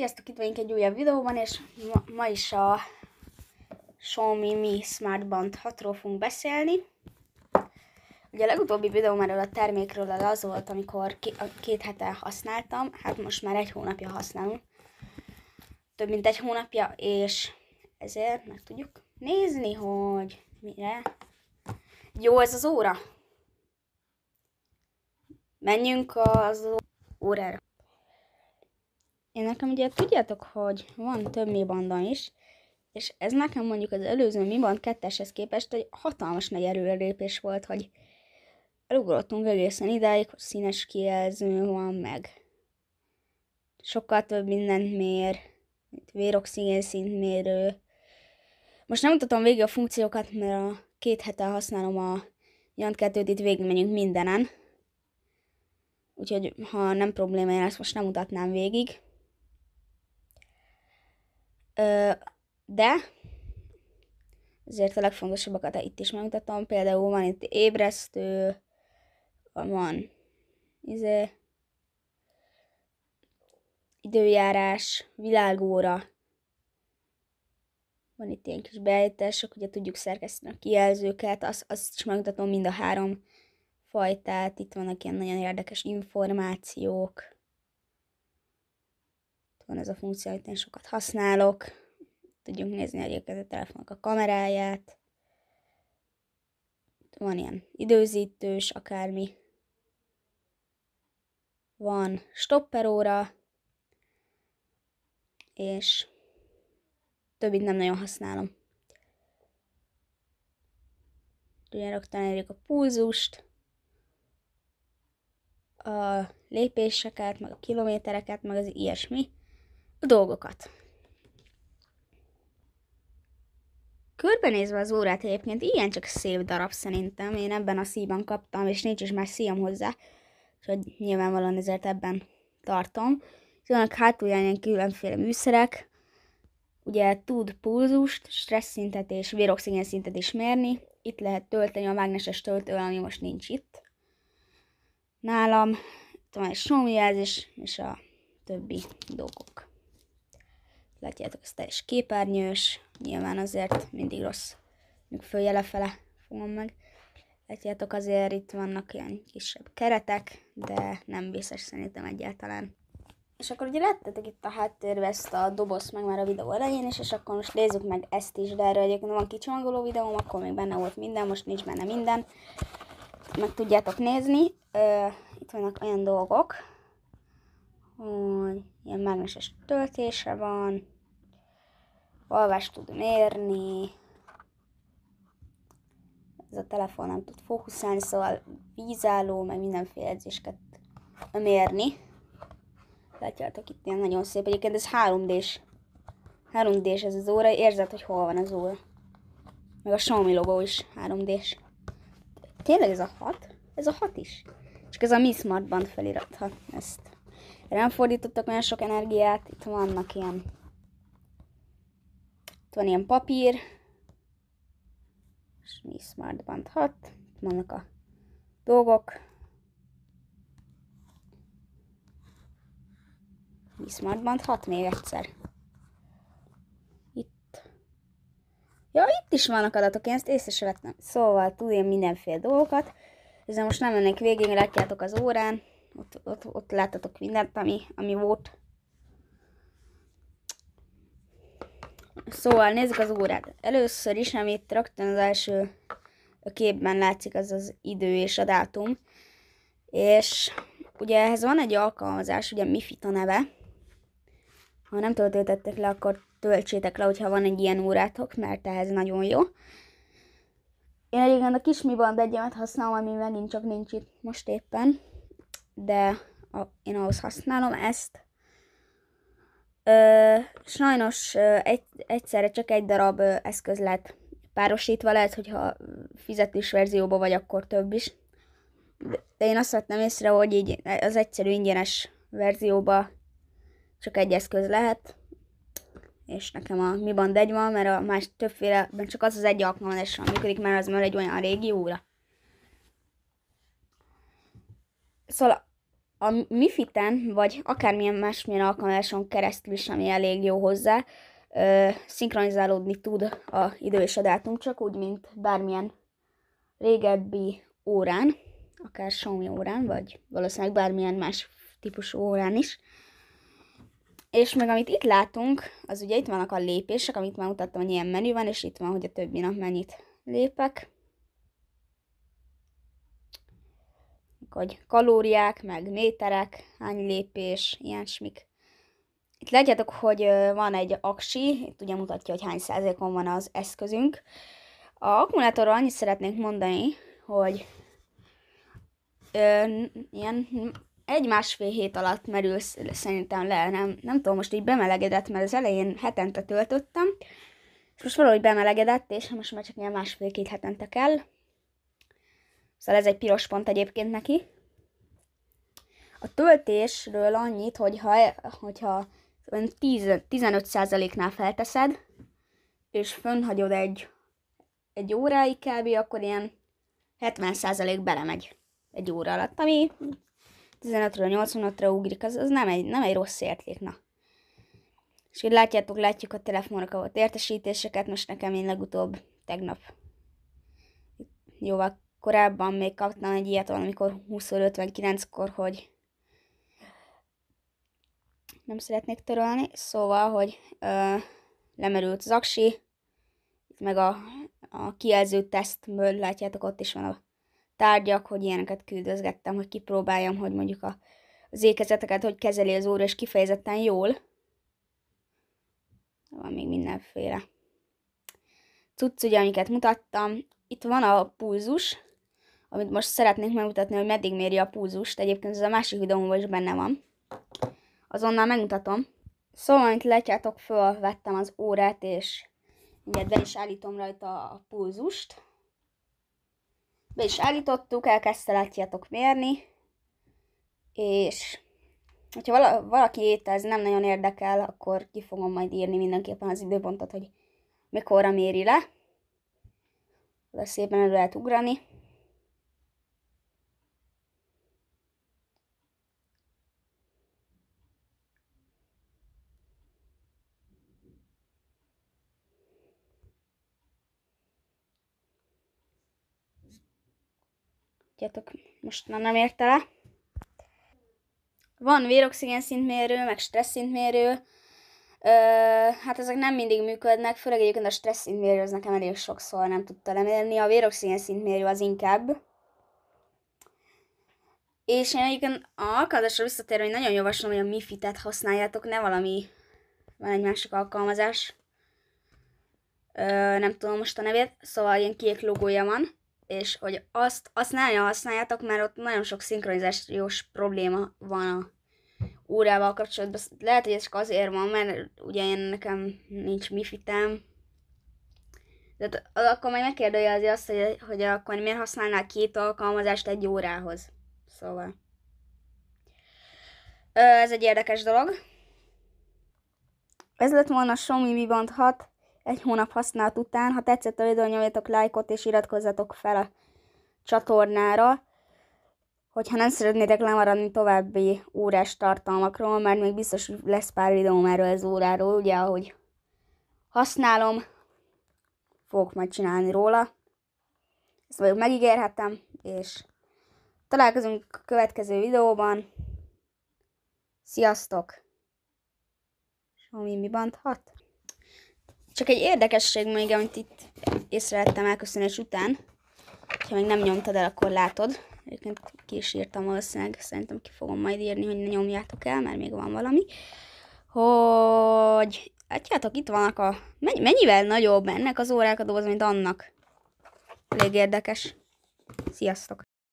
Sziasztok, itt vagyunk egy újabb videóban, és ma, ma is a Xiaomi Mi Smart Band 6-ról fogunk beszélni. Ugye a legutóbbi videóm erről a termékről az volt, amikor két hete használtam, hát most már egy hónapja használom. Több mint egy hónapja, és ezért meg tudjuk nézni, hogy mire. Jó ez az óra. Menjünk az órára. Én nekem ugye tudjátok, hogy van több mi banda is, és ez nekem mondjuk az előző mi band ketteshez képest egy hatalmas nagy erőrelépés volt, hogy elugrottunk egészen idáig, hogy színes kijelző van, meg sokkal több mindent mér, mint véroxigén szintmérő. Most nem mutatom végig a funkciókat, mert a két hete használom a Jant 2 itt végigmenjünk mindenen. Úgyhogy ha nem problémája ezt most nem mutatnám végig de azért a legfontosabbakat itt is megmutatom például van itt ébresztő, van izé, időjárás, világóra, van itt ilyen kis beállítások, ugye tudjuk szerkeszteni a kijelzőket, azt, azt is megmutatom mind a három fajtát, itt vannak ilyen nagyon érdekes információk van ez a funkció, amit én sokat használok. Tudjuk nézni egyébként a telefonnak a kameráját. Van ilyen időzítős, akármi. Van stopperóra, és többit nem nagyon használom. Ugye rögtön elérjük a pulzust, a lépéseket, meg a kilométereket, meg az ilyesmi dolgokat. Körbenézve az órát egyébként csak szép darab szerintem. Én ebben a szíban kaptam, és nincs is már szíjam hozzá. Úgyhogy nyilvánvalóan ezért ebben tartom. Vannak hátulján ilyen különféle műszerek. Ugye tud pulzust, stressz szintet és véroxigén szintet is mérni. Itt lehet tölteni a mágneses töltő, ami most nincs itt. Nálam itt van egy és a többi dolgok. Látjátok, ez teljes képernyős, nyilván azért mindig rossz. Még följelefele fogom meg. Látjátok, azért itt vannak ilyen kisebb keretek, de nem vészes szerintem egyáltalán. És akkor ugye láttatok itt a háttérbe ezt a dobozt meg már a videó elején is, és akkor most nézzük meg ezt is, de erről egyébként van kicsomagoló videóm, akkor még benne volt minden, most nincs benne minden. Meg tudjátok nézni, uh, itt vannak olyan dolgok, hogy ilyen mágneses töltése van, olvást tud mérni, ez a telefon nem tud fókuszálni, szóval vízálló, meg mindenféle edzésket mérni. Látjátok itt ilyen nagyon szép, egyébként ez 3D-s. 3D-s ez az óra, érzed, hogy hol van az óra. Meg a Xiaomi logó is 3D-s. Tényleg ez a 6? Ez a 6 is. Csak ez a Mi Smartband felirat, ha ezt nem fordítottak olyan sok energiát, itt vannak ilyen, itt van ilyen papír, és mi Smart Band 6, itt vannak a dolgok, mi Smart Band 6 még egyszer. Itt. Ja, itt is vannak adatok, én ezt észre se vettem. Szóval tud mindenféle dolgokat, ezzel most nem mennék végig, látjátok az órán, ott, ott, ott láttatok mindent, ami, ami volt. Szóval nézzük az órát. Először is, amit rögtön az első képben látszik, az az idő és a dátum. És ugye ehhez van egy alkalmazás, ugye Mifit a neve. Ha nem töltöttek le, akkor töltsétek le, hogyha van egy ilyen órátok, mert ehhez nagyon jó. Én egyébként a kis Mi Band egyemet használom, ami megint csak nincs itt most éppen de a, én ahhoz használom ezt. Ö, sajnos ö, egy, egyszerre csak egy darab ö, eszköz lett párosítva, lehet, hogyha fizetős verzióba vagy, akkor több is. De én azt vettem észre, hogy így az egyszerű ingyenes verzióba csak egy eszköz lehet, és nekem a Mi Band egy van, mert a más többféleben csak az az egy alkalmazással működik, mert az már egy olyan régi óra. Szóval a Mifiten, vagy akármilyen másmilyen alkalmazáson keresztül is, ami elég jó hozzá, ö, szinkronizálódni tud a idő és a dátum, csak úgy, mint bármilyen régebbi órán, akár Xiaomi órán, vagy valószínűleg bármilyen más típusú órán is. És meg amit itt látunk, az ugye itt vannak a lépések, amit már mutattam, hogy ilyen menü van, és itt van, hogy a többi nap mennyit lépek. hogy kalóriák, meg méterek, hány lépés, ilyen smik. Itt látjátok, hogy van egy aksi, itt ugye mutatja, hogy hány százalékon van az eszközünk. A akkumulátorról annyit szeretnék mondani, hogy ö, ilyen egy-másfél hét alatt merül szerintem le, nem, nem tudom, most így bemelegedett, mert az elején hetente töltöttem, és most valahogy bemelegedett, és most már csak ilyen másfél-két hetente kell, Szóval ez egy piros pont egyébként neki. A töltésről annyit, hogyha, e, hogyha 10, 15%-nál felteszed, és fönnhagyod egy, egy óráig kb., akkor ilyen 70% belemegy egy óra alatt, ami 15-ről 85-re ugrik, az, az nem, egy, nem egy rossz érték, na. És így látjátok, látjuk a telefonra kapott értesítéseket, most nekem én legutóbb tegnap jóval korábban még kaptam egy ilyet valamikor 20-59-kor, hogy nem szeretnék törölni, szóval, hogy ö, lemerült az aksi, meg a, a kijelző tesztből látjátok, ott is van a tárgyak, hogy ilyeneket küldözgettem, hogy kipróbáljam, hogy mondjuk a, az ékezeteket, hogy kezeli az óra, és kifejezetten jól. Van még mindenféle cucc, ugye, amiket mutattam. Itt van a pulzus, amit most szeretnék megmutatni, hogy meddig méri a púzust. Egyébként ez a másik videómban is benne van. Azonnal megmutatom. Szóval, amit látjátok, fölvettem az órát, és ugye be is állítom rajta a púzust. Be is állítottuk, elkezdte látjátok mérni, és hogyha valaki ez nem nagyon érdekel, akkor ki fogom majd írni mindenképpen az időpontot, hogy mikorra méri le. De szépen elő lehet ugrani. látjátok, most már nem érte le. Van véroxigén szintmérő, meg stressz szintmérő. Ö, hát ezek nem mindig működnek, főleg egyébként a stressz szintmérő az nekem elég sokszor nem tudta lemérni. A véroxigén szintmérő az inkább. És én egyébként a alkalmazásra visszatérve, hogy nagyon javaslom, hogy a Mifit-et használjátok, ne valami, van egy másik alkalmazás. Ö, nem tudom most a nevét, szóval ilyen kék logója van és hogy azt, azt nagyon használjátok, mert ott nagyon sok szinkronizációs probléma van a órával kapcsolatban. Lehet, hogy ez csak azért van, mert ugye én nekem nincs mifitem. De akkor majd megkérdőjelezi azt, hogy, hogy akkor miért használnál két alkalmazást egy órához. Szóval. Ez egy érdekes dolog. Ez lett volna a Xiaomi Mi Band 6 egy hónap használat után. Ha tetszett a videó, nyomjatok lájkot és iratkozzatok fel a csatornára, hogyha nem szeretnétek lemaradni további órás tartalmakról, mert még biztos lesz pár videóm erről az óráról, ugye, ahogy használom, fogok majd csinálni róla. Ezt vagyok megígérhetem, és találkozunk a következő videóban. Sziasztok! Ami Mi Band csak egy érdekesség még, amit itt észrevettem elköszönés után. Ha még nem nyomtad el, akkor látod. Egyébként ki is írtam valószínűleg, szerintem ki fogom majd írni, hogy ne nyomjátok el, mert még van valami. Hogy látjátok, itt vannak a... Mennyivel nagyobb ennek az órák a doboz, mint annak. Elég érdekes. Sziasztok!